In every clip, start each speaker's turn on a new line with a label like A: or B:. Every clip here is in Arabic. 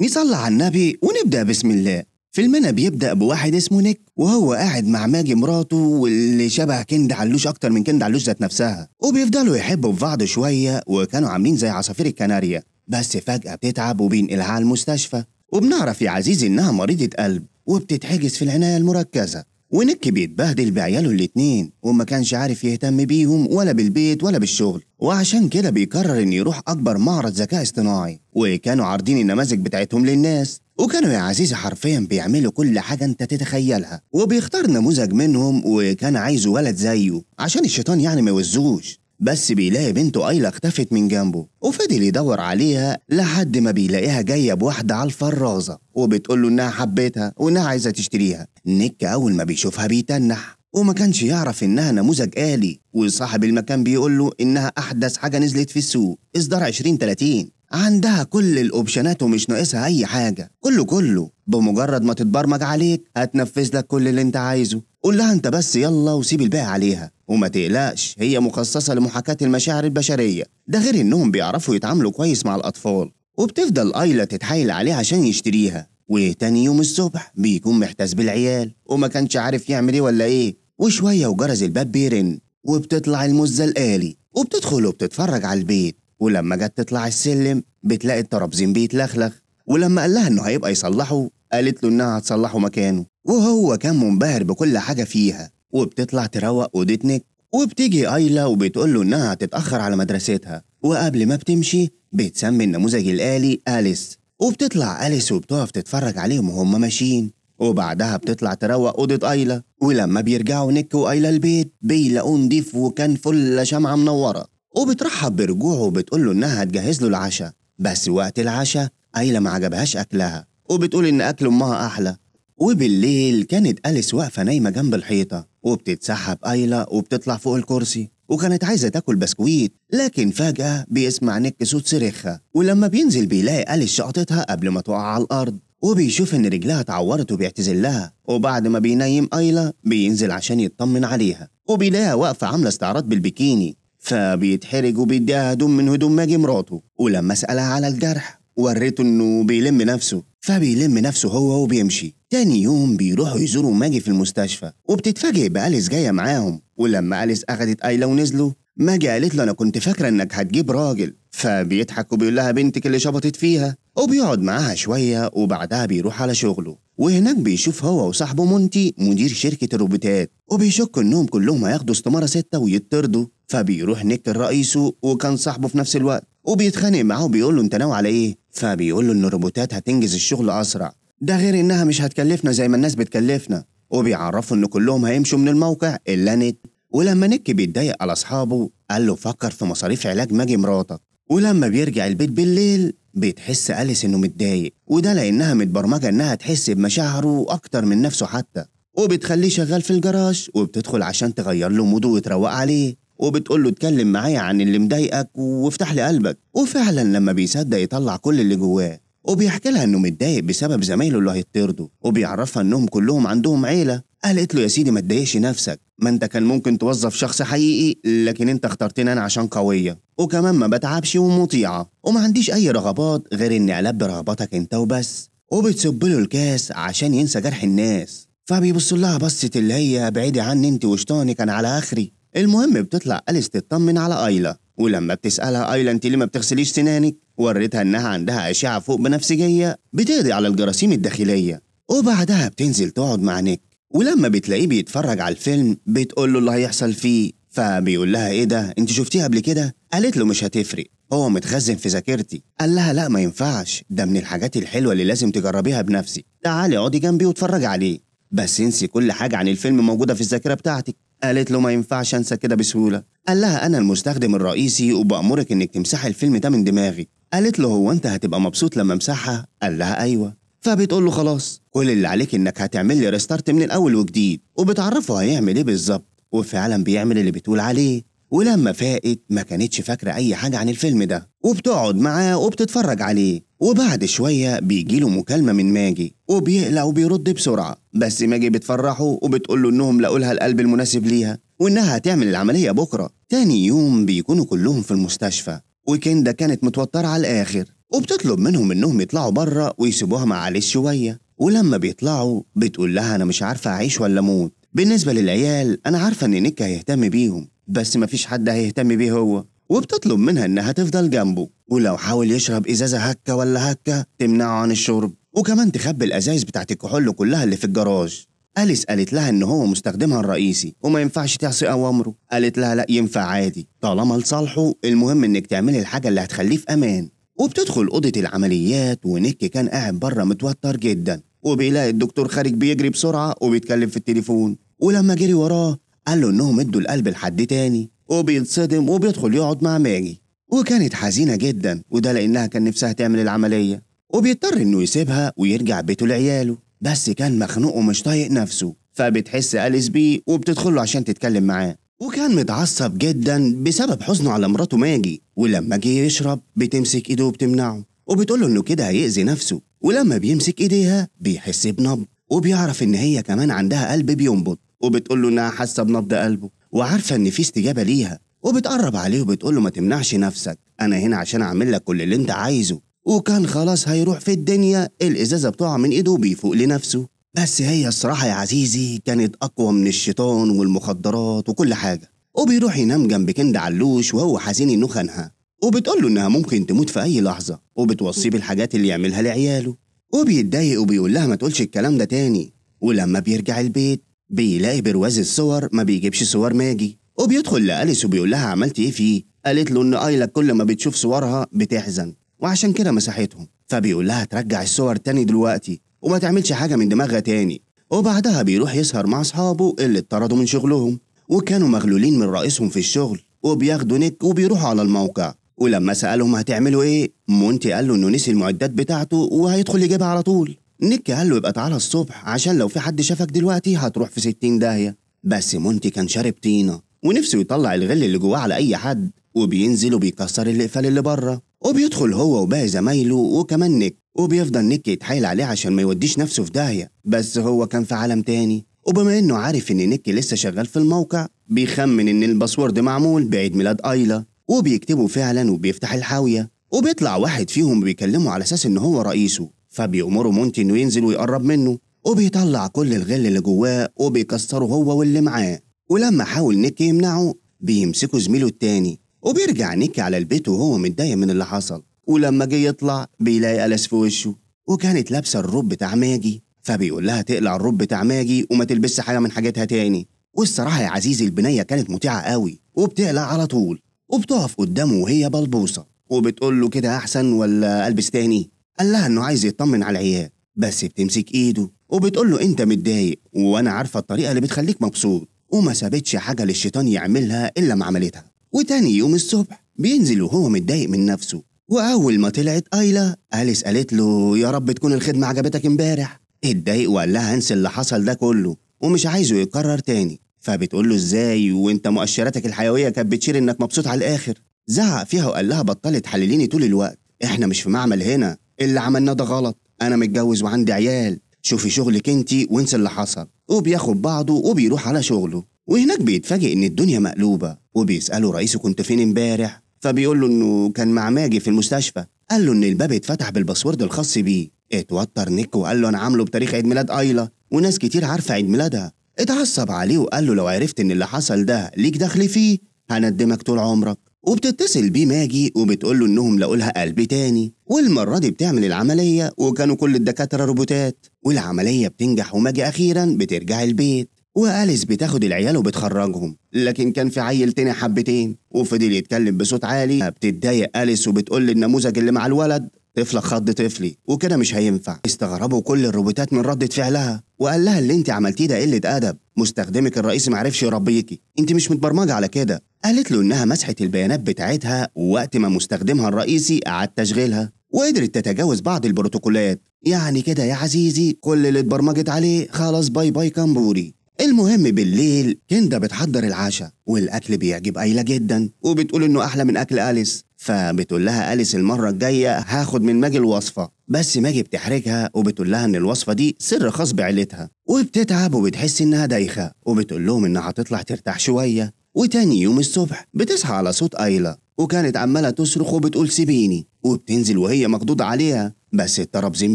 A: نصلى على النبي ونبدأ بسم الله فيلمنا بيبدأ بواحد اسمه نيك وهو قاعد مع ماجي مراته واللي شبه كند علوش أكتر من كند علوش ذات نفسها وبيفضلوا يحبوا في بعض شوية وكانوا عاملين زي عصافير الكناريا بس فجأة بتتعب وبينقلها على المستشفى وبنعرف يا عزيزي إنها مريضة قلب وبتتحجز في العناية المركزة ونك بيتبهدل بعياله الاتنين وما كانش عارف يهتم بيهم ولا بالبيت ولا بالشغل وعشان كده بيقرر ان يروح اكبر معرض ذكاء اصطناعي وكانوا عارضين النماذج بتاعتهم للناس وكانوا يا عزيزي حرفيا بيعملوا كل حاجة انت تتخيلها وبيختار نموذج منهم وكان عايزه ولد زيه عشان الشيطان يعني ما يوزوش بس بيلاقي بنته أيلا اختفت من جنبه وفضل يدور عليها لحد ما بيلاقيها جاية بواحدة على الفرازة وبتقول له إنها حبيتها وإنها عايزة تشتريها نيك أول ما بيشوفها بيتنح وما كانش يعرف إنها نموذج آلي وصاحب المكان بيقول له إنها أحدث حاجة نزلت في السوق إصدار 2030 عندها كل الأوبشنات ومش ناقصها أي حاجة كله كله بمجرد ما تتبرمج عليك هتنفذ لك كل اللي أنت عايزه قول لها أنت بس يلا وسيب الباقي عليها وما تقلقش هي مخصصة لمحاكاة المشاعر البشرية ده غير إنهم بيعرفوا يتعاملوا كويس مع الأطفال وبتفضل أيلا تتحايل عليه عشان يشتريها وتاني يوم الصبح بيكون محتاس بالعيال وما كانش عارف يعمل ايه ولا ايه وشوية وجرس الباب بيرن وبتطلع المزة الآلي وبتدخل وبتتفرج على البيت ولما جت تطلع السلم بتلاقي الترابزين بيتلخلخ ولما قال لها انه هيبقى يصلحه قالت له انها هتصلحه مكانه وهو كان منبهر بكل حاجة فيها وبتطلع تروق أوضتنك وبتيجي أيلا وبتقول له إنها هتتأخر على مدرستها وقبل ما بتمشي بتسمي النموذج الآلي أليس وبتطلع أليس وبتقف تتفرج عليهم وهم ماشيين وبعدها بتطلع تروق أوضة أيلا ولما بيرجعوا نيك وأيلا البيت بيلاقوه نضيف وكان فل شمعة منورة وبترحب برجوعه وبتقول له إنها هتجهز له العشاء بس وقت العشاء أيلا ما عجبهاش أكلها وبتقول إن أكل أمها أحلى وبالليل كانت أليس واقفة نايمة جنب الحيطة وبتتسحب قايلة وبتطلع فوق الكرسي وكانت عايزة تاكل بسكويت لكن فجأة بيسمع نك صوت صريخها ولما بينزل بيلاقي أليس شقطتها قبل ما تقع على الأرض وبيشوف إن رجلها اتعورت وبيعتزل لها وبعد ما بينيم أيلا بينزل عشان يطمن عليها وبيلاقيها واقفة عاملة استعراض بالبيكيني فبيتحرج وبيديها هدوم من هدوم ماجي مراته ولما سألها على الجرح وريته انه بيلم نفسه فبيلم نفسه هو وبيمشي تاني يوم بيروحوا يزوروا ماجي في المستشفى وبتتفاجئ بأليس جاية معاهم ولما أليس أخدت أيلا ونزلوا ماجي قالت له أنا كنت فاكرة إنك هتجيب راجل فبيضحك وبيقول لها بنتك اللي شبطت فيها وبيقعد معاها شوية وبعدها بيروح على شغله وهناك بيشوف هو وصاحبه مونتي مدير شركة الروبوتات وبيشك إنهم كلهم هياخدوا استمارة ستة ويطردوا فبيروح نيك رئيسه وكان صاحبه في نفس الوقت وبيتخانق معاه وبيقول له أنت ناوي على إيه؟ فبيقول له ان الروبوتات هتنجز الشغل اسرع ده غير انها مش هتكلفنا زي ما الناس بتكلفنا وبيعرفوا ان كلهم هيمشوا من الموقع الا نت ولما نك بيتضايق على اصحابه قال له فكر في مصاريف علاج ماجي مراتك ولما بيرجع البيت بالليل بتحس أليس إنه متضايق وده لأنها متبرمجة إنها تحس بمشاعره أكتر من نفسه حتى وبتخليه شغال في الجراج وبتدخل عشان تغير له موده وتروق عليه وبتقول له اتكلم معايا عن اللي مضايقك وافتح لي قلبك وفعلا لما بيصدق يطلع كل اللي جواه وبيحكي لها انه متضايق بسبب زمايله اللي هيطردوا وبيعرفها انهم كلهم عندهم عيله قالت له يا سيدي ما تضايقش نفسك ما انت كان ممكن توظف شخص حقيقي لكن انت اخترتني انا عشان قويه وكمان ما بتعبش ومطيعه وما عنديش اي رغبات غير اني البي رغباتك انت وبس وبتصب له الكاس عشان ينسى جرح الناس فبيبص لها بصة اللي هي بعيده عني انت وشطانك انا على اخري المهم بتطلع أليس تطمن على أيلا ولما بتسألها أيلا أنت ليه ما بتغسليش سنانك وريتها إنها عندها أشعة فوق بنفسجية بتقضي على الجراثيم الداخلية وبعدها بتنزل تقعد مع نيك ولما بتلاقيه بيتفرج على الفيلم بتقول له اللي هيحصل فيه فبيقول لها ايه ده انت شفتيه قبل كده قالت له مش هتفرق هو متخزن في ذاكرتي قال لها لا ما ينفعش ده من الحاجات الحلوه اللي لازم تجربيها بنفسك تعالي اقعدي جنبي واتفرج عليه بس انسي كل حاجه عن الفيلم موجوده في الذاكره بتاعتك قالت له ما ينفعش انسى كده بسهوله قال لها انا المستخدم الرئيسي وبامرك انك تمسحي الفيلم ده من دماغي قالت له هو انت هتبقى مبسوط لما امسحها قال لها ايوه فبتقول له خلاص كل اللي عليك انك هتعمل لي ريستارت من الاول وجديد وبتعرفه هيعمل ايه بالظبط وفعلا بيعمل اللي بتقول عليه ولما فاقت ما كانتش فاكره اي حاجه عن الفيلم ده وبتقعد معاه وبتتفرج عليه وبعد شوية بيجي له مكالمة من ماجي وبيقلق وبيرد بسرعة بس ماجي بتفرحه وبتقول له إنهم لقوا لها القلب المناسب ليها وإنها هتعمل العملية بكرة تاني يوم بيكونوا كلهم في المستشفى وكندا كانت متوترة على الآخر وبتطلب منهم إنهم يطلعوا بره ويسيبوها مع عاليس شوية ولما بيطلعوا بتقول لها أنا مش عارفة أعيش ولا أموت بالنسبة للعيال أنا عارفة إن نيكا هيهتم بيهم بس مفيش حد هيهتم بيه هو وبتطلب منها إنها تفضل جنبه ولو حاول يشرب إزازة هكة ولا هكة تمنعه عن الشرب وكمان تخبي الأزايز بتاعت الكحول كلها اللي في الجراج أليس قالت لها إن هو مستخدمها الرئيسي وما ينفعش تعصي أوامره قالت لها لا ينفع عادي طالما لصالحه المهم إنك تعملي الحاجة اللي هتخليه في أمان وبتدخل أوضة العمليات ونيك كان قاعد بره متوتر جدا وبيلاقي الدكتور خارج بيجري بسرعة وبيتكلم في التليفون ولما جري وراه قال له إنهم ادوا القلب لحد تاني وبيتصدم وبيدخل يقعد مع ماجي وكانت حزينة جدا وده لأنها كان نفسها تعمل العملية وبيضطر إنه يسيبها ويرجع بيته لعياله بس كان مخنوق ومش طايق نفسه فبتحس أليس بيه له عشان تتكلم معاه وكان متعصب جدا بسبب حزنه على مراته ماجي ولما جه يشرب بتمسك ايده وبتمنعه له انه كده هيأذي نفسه ولما بيمسك ايديها بيحس بنبض وبيعرف ان هي كمان عندها قلب بينبض وبتقول له انها حاسه بنبض قلبه وعارفه ان في استجابه ليها وبتقرب عليه وبتقول له ما تمنعش نفسك انا هنا عشان اعمل لك كل اللي انت عايزه وكان خلاص هيروح في الدنيا الازازه بتقع من ايده وبيفوق لنفسه بس هي الصراحه يا عزيزي كانت اقوى من الشيطان والمخدرات وكل حاجه وبيروح ينام جنب كند علوش وهو حزين انه خانها وبتقول له انها ممكن تموت في اي لحظه وبتوصيه بالحاجات اللي يعملها لعياله وبيتضايق وبيقول لها ما تقولش الكلام ده تاني ولما بيرجع البيت بيلاقي برواز الصور ما بيجيبش صور ماجي وبيدخل لأليس وبيقول لها عملت ايه فيه قالت له ان ايلا كل ما بتشوف صورها بتحزن وعشان كده مسحتهم فبيقول لها ترجع الصور تاني دلوقتي وما تعملش حاجة من دماغها تاني وبعدها بيروح يسهر مع أصحابه اللي اتطردوا من شغلهم وكانوا مغلولين من رئيسهم في الشغل وبياخدوا نك وبيروحوا على الموقع ولما سألهم هتعملوا ايه مونتي قال له انه نسي المعدات بتاعته وهيدخل يجيبها على طول نيكي قال له يبقى تعالى الصبح عشان لو في حد شافك دلوقتي هتروح في 60 داهية بس مونتي كان شارب طينة ونفسه يطلع الغل اللي جواه على أي حد وبينزل وبيكسر الإقفال اللي بره وبيدخل هو وباقي زمايله وكمان نيك وبيفضل نيك يتحايل عليه عشان ما يوديش نفسه في داهية بس هو كان في عالم تاني وبما إنه عارف إن نيك لسه شغال في الموقع بيخمن إن الباسورد معمول بعيد ميلاد أيلا وبيكتبه فعلا وبيفتح الحاوية وبيطلع واحد فيهم بيكلمه على أساس إن هو رئيسه فبيأمره مونتي إنه ينزل ويقرب منه وبيطلع كل الغل اللي جواه وبيكسره هو واللي معاه ولما حاول نيكي يمنعه بيمسكه زميله التاني وبيرجع نيكي على البيت وهو متضايق من اللي حصل ولما جه يطلع بيلاقي ألس في وشه وكانت لابسة الروب بتاع ماجي فبيقول لها تقلع الروب بتاع ماجي وما تلبسش حاجة من حاجاتها تاني والصراحة يا عزيزي البنية كانت مطيعة قوي وبتقلع على طول وبتقف قدامه وهي بلبوصة وبتقول له كده أحسن ولا ألبس تاني قال لها انه عايز يطمن على العيال بس بتمسك ايده وبتقول له انت متضايق وانا عارفه الطريقه اللي بتخليك مبسوط وما سابتش حاجه للشيطان يعملها الا ما عملتها وتاني يوم الصبح بينزل وهو متضايق من نفسه واول ما طلعت ايلا اليس قالت له يا رب تكون الخدمه عجبتك امبارح اتضايق وقال لها انسى اللي حصل ده كله ومش عايزه يتكرر تاني فبتقول له ازاي وانت مؤشراتك الحيويه كانت بتشير انك مبسوط على الاخر زعق فيها وقال لها بطلت تحلليني طول الوقت احنا مش في معمل هنا اللي عملناه ده غلط انا متجوز وعندي عيال شوفي شغلك انت وانسى اللي حصل وبياخد بعضه وبيروح على شغله وهناك بيتفاجئ ان الدنيا مقلوبه وبيساله رئيسه كنت فين امبارح فبيقول له انه كان مع ماجي في المستشفى قال له ان الباب اتفتح بالباسورد الخاص بيه اتوتر نيك وقال له انا عامله بتاريخ عيد ميلاد ايلا وناس كتير عارفه عيد ميلادها اتعصب عليه وقال له لو عرفت ان اللي حصل ده ليك دخل فيه هندمك طول عمرك وبتتصل بيه ماجي وبتقول له انهم لقوا لها قلب تاني والمره دي بتعمل العمليه وكانوا كل الدكاتره روبوتات والعمليه بتنجح وماجي اخيرا بترجع البيت وأليس بتاخد العيال وبتخرجهم لكن كان في عيل تاني حبتين وفضل يتكلم بصوت عالي بتتضايق أليس وبتقول للنموذج اللي مع الولد طفلك خض طفلي وكده مش هينفع استغربوا كل الروبوتات من ردة فعلها وقال لها اللي انت عملتيه ده قلة أدب مستخدمك الرئيسي معرفش يربيكي انت مش متبرمجة على كده قالت له إنها مسحت البيانات بتاعتها وقت ما مستخدمها الرئيسي قعد تشغيلها وقدرت تتجاوز بعض البروتوكولات يعني كده يا عزيزي كل اللي اتبرمجت عليه خلاص باي باي كامبوري المهم بالليل كندا بتحضر العشاء والاكل بيعجب ايلا جدا وبتقول انه احلى من اكل اليس فبتقول لها اليس المره الجايه هاخد من ماجي الوصفه بس ماجي بتحرجها وبتقول لها ان الوصفه دي سر خاص بعيلتها وبتتعب وبتحس انها دايخه وبتقول لهم انها هتطلع ترتاح شويه وتاني يوم الصبح بتصحى على صوت ايلا وكانت عمالة تصرخ وبتقول سيبيني وبتنزل وهي مخضوض عليها بس الترابزين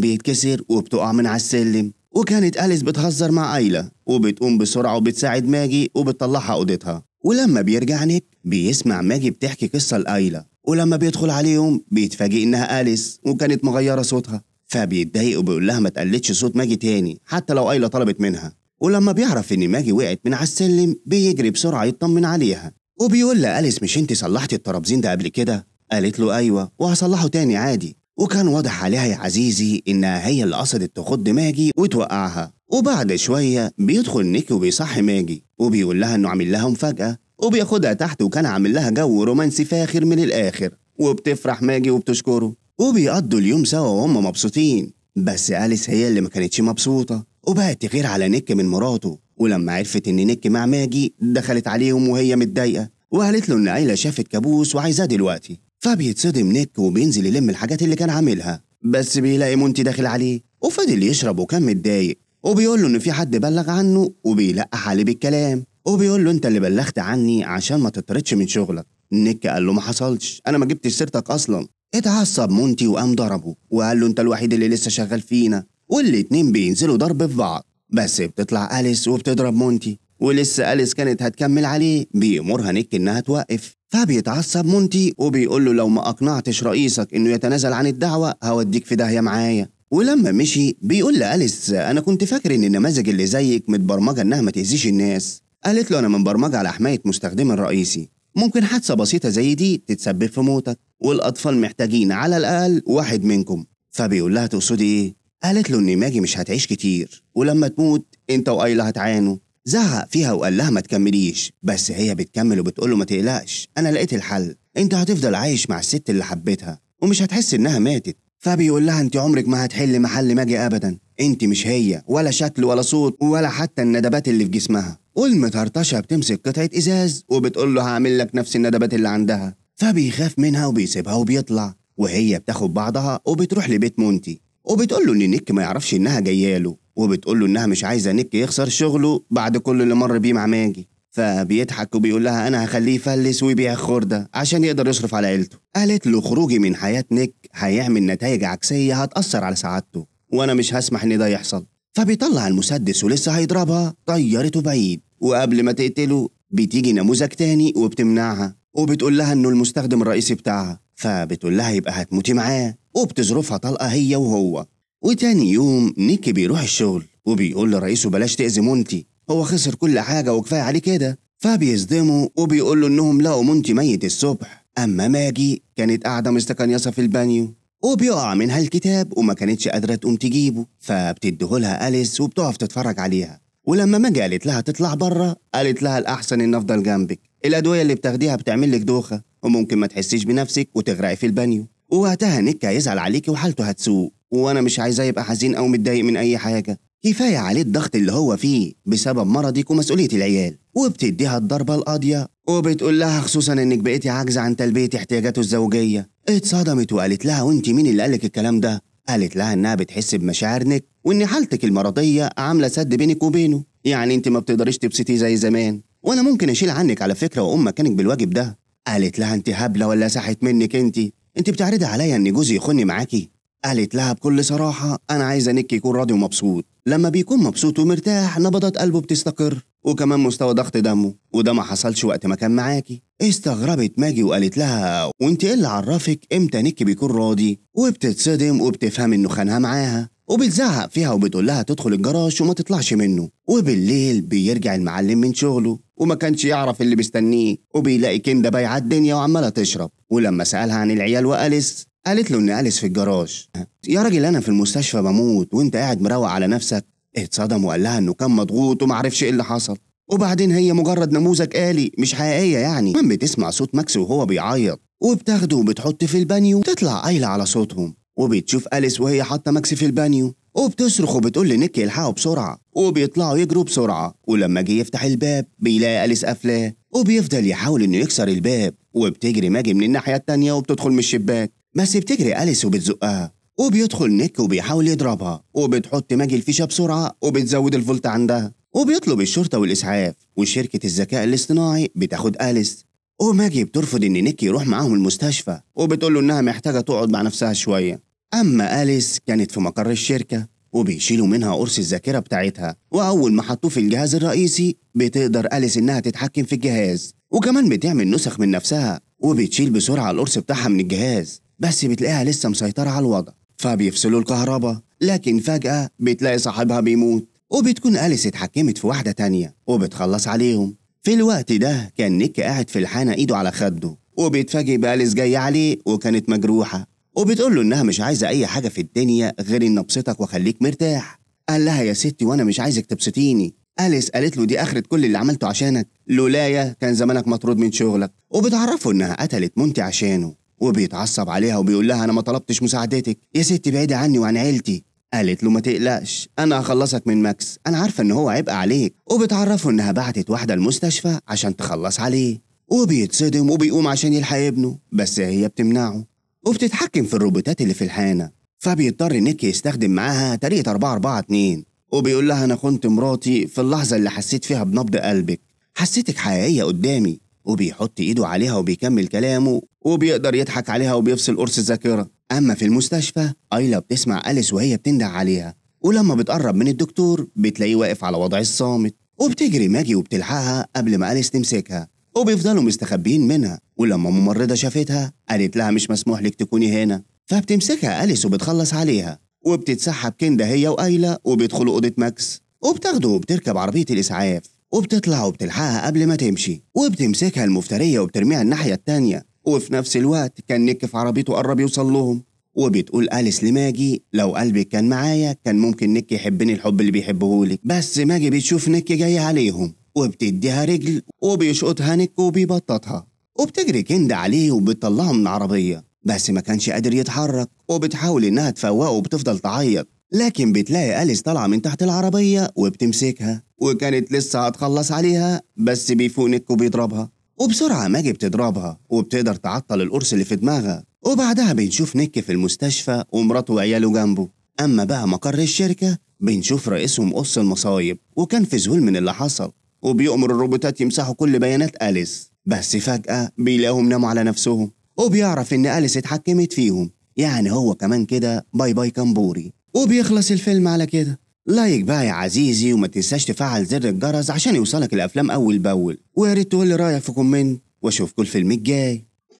A: بيتكسر وبتقع من على السلم وكانت أليس بتهزر مع أيلا وبتقوم بسرعة وبتساعد ماجي وبتطلعها أوضتها ولما بيرجع نيك بيسمع ماجي بتحكي قصة لأيلا ولما بيدخل عليهم بيتفاجئ إنها أليس وكانت مغيرة صوتها فبيتضايق وبيقول لها ما تقلدش صوت ماجي تاني حتى لو أيلا طلبت منها ولما بيعرف إن ماجي وقعت من على السلم بيجري بسرعة يطمن عليها وبيقول لها أليس مش أنت صلحتي الترابزين ده قبل كده؟ قالت له أيوه وهصلحه تاني عادي وكان واضح عليها يا عزيزي إنها هي اللي قصدت تخض ماجي وتوقعها وبعد شوية بيدخل نيكي وبيصحي ماجي وبيقول لها إنه عامل لها مفاجأة وبياخدها تحت وكان عامل لها جو رومانسي فاخر من الآخر وبتفرح ماجي وبتشكره وبيقضوا اليوم سوا وهم مبسوطين بس أليس هي اللي ما كانتش مبسوطة وبقت تغير على نيك من مراته ولما عرفت إن نيك مع ماجي دخلت عليهم وهي متضايقة وقالت له إن عيلة شافت كابوس وعايزاه دلوقتي فبيتصدم نيك وبينزل يلم الحاجات اللي كان عاملها بس بيلاقي مونتي داخل عليه وفضل يشرب وكان متضايق وبيقول له إن في حد بلغ عنه وبيلقح عليه بالكلام وبيقول له أنت اللي بلغت عني عشان ما تطردش من شغلك نيك قال له ما حصلش أنا ما جبتش سيرتك أصلا اتعصب مونتي وقام ضربه وقال له انت الوحيد اللي لسه شغال فينا والاتنين بينزلوا ضرب في بعض بس بتطلع أليس وبتضرب مونتي ولسه أليس كانت هتكمل عليه بيمرها نيك إنها توقف فبيتعصب مونتي وبيقول له لو ما أقنعتش رئيسك إنه يتنازل عن الدعوة هوديك في داهية معايا ولما مشي بيقول لأليس أنا كنت فاكر إن النماذج اللي زيك متبرمجة إنها ما تأذيش الناس قالت له أنا مبرمجة على حماية مستخدم الرئيسي ممكن حادثة بسيطة زي دي تتسبب في موتك والأطفال محتاجين على الأقل واحد منكم فبيقول لها تقصدي إيه قالت له إن ماجي مش هتعيش كتير ولما تموت أنت وأيلا هتعانوا زعق فيها وقال لها ما تكمليش بس هي بتكمل وبتقول له ما تقلقش أنا لقيت الحل أنت هتفضل عايش مع الست اللي حبيتها ومش هتحس إنها ماتت فبيقول لها أنت عمرك ما هتحل محل ماجي أبدا أنت مش هي ولا شكل ولا صوت ولا حتى الندبات اللي في جسمها مطرطشه بتمسك قطعة إزاز وبتقول له هعمل لك نفس الندبات اللي عندها فبيخاف منها وبيسيبها وبيطلع وهي بتاخد بعضها وبتروح لبيت مونتي وبتقول له ان نيك ما يعرفش انها جايه له وبتقول له انها مش عايزه نيك يخسر شغله بعد كل اللي مر بيه مع ماجي فبيضحك وبيقول لها انا هخليه يفلس ويبيع خردة عشان يقدر يصرف على عيلته قالت له خروجي من حياة نيك هيعمل نتائج عكسية هتأثر على سعادته وانا مش هسمح ان ده يحصل فبيطلع المسدس ولسه هيضربها طيرته بعيد وقبل ما تقتله بتيجي نموذج تاني وبتمنعها وبتقول لها انه المستخدم الرئيسي بتاعها فبتقول لها يبقى هتموتي معاه وبتظروفها طلقة هي وهو وتاني يوم نيكي بيروح الشغل وبيقول لرئيسه بلاش تأذي مونتي هو خسر كل حاجة وكفاية عليه كده فبيصدمه وبيقول له إنهم لقوا مونتي ميت الصبح أما ماجي كانت قاعدة مستكنيصة في البانيو وبيقع منها الكتاب وما كانتش قادرة تقوم تجيبه فبتديهولها أليس وبتقف تتفرج عليها ولما ماجي قالت لها تطلع بره قالت لها الأحسن إن أفضل جنبك الأدوية اللي بتاخديها بتعمل لك دوخة وممكن ما تحسيش بنفسك وتغرقي في البانيو ووقتها نيك هيزعل عليكي وحالته هتسوء وانا مش عايزاه يبقى حزين او متضايق من اي حاجه كفايه عليه الضغط اللي هو فيه بسبب مرضك ومسؤوليه العيال وبتديها الضربه القاضيه وبتقول لها خصوصا انك بقيتي عاجزه عن تلبيه احتياجاته الزوجيه اتصدمت وقالت لها وانت مين اللي قالك الكلام ده قالت لها انها بتحس بمشاعر نيك وان حالتك المرضيه عامله سد بينك وبينه يعني انت ما بتقدريش تبسطيه زي زمان وانا ممكن اشيل عنك على فكره وام مكانك بالواجب ده قالت لها انت هبله ولا ساحت منك انت انت بتعرضي عليا ان جوزي يخوني معاكي قالت لها بكل صراحة أنا عايزة نيك يكون راضي ومبسوط لما بيكون مبسوط ومرتاح نبضات قلبه بتستقر وكمان مستوى ضغط دمه وده ما حصلش وقت ما كان معاكي استغربت ماجي وقالت لها وانت ايه اللي عرفك امتى نيك بيكون راضي وبتتصدم وبتفهم انه خانها معاها وبتزعق فيها وبتقول لها تدخل الجراج وما تطلعش منه وبالليل بيرجع المعلم من شغله وما كانش يعرف اللي مستنيه وبيلاقي كندا بايعة الدنيا وعمالة تشرب ولما سألها عن العيال وأليس قالت له إن أليس في الجراج يا راجل أنا في المستشفى بموت وأنت قاعد مروق على نفسك اتصدم وقال لها إنه كان مضغوط ومعرفش إيه اللي حصل وبعدين هي مجرد نموذج آلي مش حقيقية يعني من بتسمع صوت ماكس وهو بيعيط وبتاخده وبتحط في البانيو تطلع قايلة على صوتهم وبتشوف أليس وهي حاطة ماكس في البانيو وبتصرخ وبتقول لنيكي الحقه بسرعة وبيطلعوا يجروا بسرعة ولما جه يفتح الباب بيلاقي أليس قافلاه وبيفضل يحاول إنه يكسر الباب وبتجري ماجي من الناحية التانية وبتدخل من الشباك بس بتجري أليس وبتزقها وبيدخل نيك وبيحاول يضربها وبتحط ماجي الفيشة بسرعة وبتزود الفولت عندها وبيطلب الشرطة والإسعاف وشركة الذكاء الاصطناعي بتاخد أليس وماجي بترفض إن نيك يروح معاهم المستشفى وبتقول له إنها محتاجة تقعد مع نفسها شوية أما أليس كانت في مقر الشركة وبيشيلوا منها قرص الذاكرة بتاعتها وأول ما حطوه في الجهاز الرئيسي بتقدر أليس إنها تتحكم في الجهاز وكمان بتعمل نسخ من نفسها وبتشيل بسرعة القرص بتاعها من الجهاز بس بتلاقيها لسه مسيطرة على الوضع فبيفصلوا الكهرباء لكن فجأة بتلاقي صاحبها بيموت وبتكون أليس اتحكمت في واحدة تانية وبتخلص عليهم في الوقت ده كان نيك قاعد في الحانة إيده على خده وبيتفاجئ بأليس جاية عليه وكانت مجروحة وبتقول له انها مش عايزه اي حاجه في الدنيا غير ان ابسطك واخليك مرتاح قال لها يا ستي وانا مش عايزك تبسطيني أليس قالت له دي آخرة كل اللي عملته عشانك لولايا كان زمانك مطرود من شغلك وبتعرفه إنها قتلت مونتي عشانه وبيتعصب عليها وبيقول لها أنا ما طلبتش مساعدتك يا ستي بعيدة عني وعن عيلتي قالت له ما تقلقش أنا هخلصك من ماكس أنا عارفة إن هو عبء عليك وبتعرفه إنها بعتت واحدة المستشفى عشان تخلص عليه وبيتصدم وبيقوم عشان يلحق ابنه بس هي بتمنعه وبتتحكم في الروبوتات اللي في الحانة فبيضطر نيك يستخدم معاها طريقة 4 4 2 وبيقول لها أنا كنت مراتي في اللحظة اللي حسيت فيها بنبض قلبك حسيتك حقيقية قدامي وبيحط إيده عليها وبيكمل كلامه وبيقدر يضحك عليها وبيفصل قرص الذاكرة أما في المستشفى أيلا بتسمع أليس وهي بتندع عليها ولما بتقرب من الدكتور بتلاقيه واقف على وضع الصامت وبتجري ماجي وبتلحقها قبل ما أليس تمسكها وبيفضلوا مستخبيين منها ولما ممرضة شافتها قالت لها مش مسموح لك تكوني هنا فبتمسكها أليس وبتخلص عليها وبتتسحب كندا هي وأيلا وبيدخلوا أوضة ماكس وبتاخده وبتركب عربية الإسعاف وبتطلع وبتلحقها قبل ما تمشي وبتمسكها المفترية وبترميها الناحية التانية وفي نفس الوقت كان نيك في عربيته قرب يوصل لهم وبتقول أليس لماجي لو قلبك كان معايا كان ممكن نيك يحبني الحب اللي بيحبهولك بس ماجي بتشوف نيك جاي عليهم وبتديها رجل وبيشقطها نك وبيبططها وبتجري كند عليه وبتطلعه من العربية بس ما كانش قادر يتحرك وبتحاول إنها تفوقه وبتفضل تعيط لكن بتلاقي أليس طالعة من تحت العربية وبتمسكها وكانت لسه هتخلص عليها بس بيفوق نك وبيضربها وبسرعة ماجي بتضربها وبتقدر تعطل القرص اللي في دماغها وبعدها بنشوف نك في المستشفى ومراته وعياله جنبه أما بقى مقر الشركة بنشوف رئيسهم قص المصايب وكان في ذهول من اللي حصل وبيأمر الروبوتات يمسحوا كل بيانات أليس بس فجأة بيلاقوهم ناموا على نفسهم وبيعرف إن أليس اتحكمت فيهم يعني هو كمان كده باي باي كامبوري وبيخلص الفيلم على كده لايك بقى يا عزيزي وما تنساش تفعل زر الجرس عشان يوصلك الأفلام أول بأول ويا ريت تقول لي رأيك في كومنت وأشوفكوا الفيلم الجاي